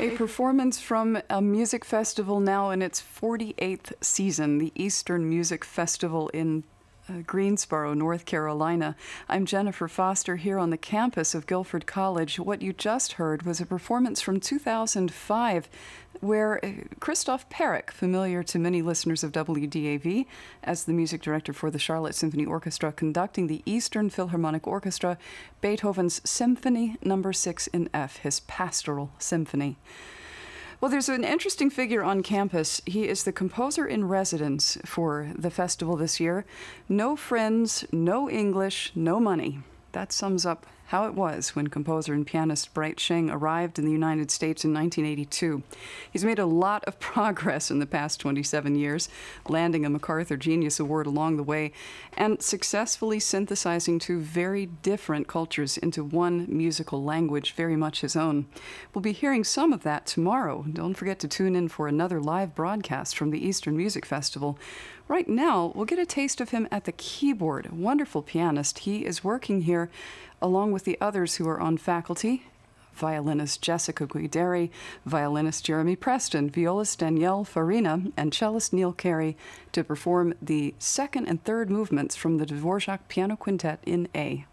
A performance from a music festival now in its 48th season, the Eastern Music Festival in uh, Greensboro, North Carolina. I'm Jennifer Foster here on the campus of Guilford College. What you just heard was a performance from 2005 where uh, Christoph Perrick, familiar to many listeners of WDAV as the music director for the Charlotte Symphony Orchestra, conducting the Eastern Philharmonic Orchestra, Beethoven's Symphony Number no. 6 in F, his pastoral symphony. Well, there's an interesting figure on campus. He is the composer in residence for the festival this year. No friends, no English, no money. That sums up how It Was when composer and pianist Bright Sheng arrived in the United States in 1982. He's made a lot of progress in the past 27 years, landing a MacArthur Genius Award along the way, and successfully synthesizing two very different cultures into one musical language very much his own. We'll be hearing some of that tomorrow. Don't forget to tune in for another live broadcast from the Eastern Music Festival. Right now, we'll get a taste of him at the keyboard, a wonderful pianist. He is working here along with the others who are on faculty violinist Jessica Guideri, violinist Jeremy Preston, violist Danielle Farina, and cellist Neil Carey to perform the second and third movements from the Dvorak Piano Quintet in A.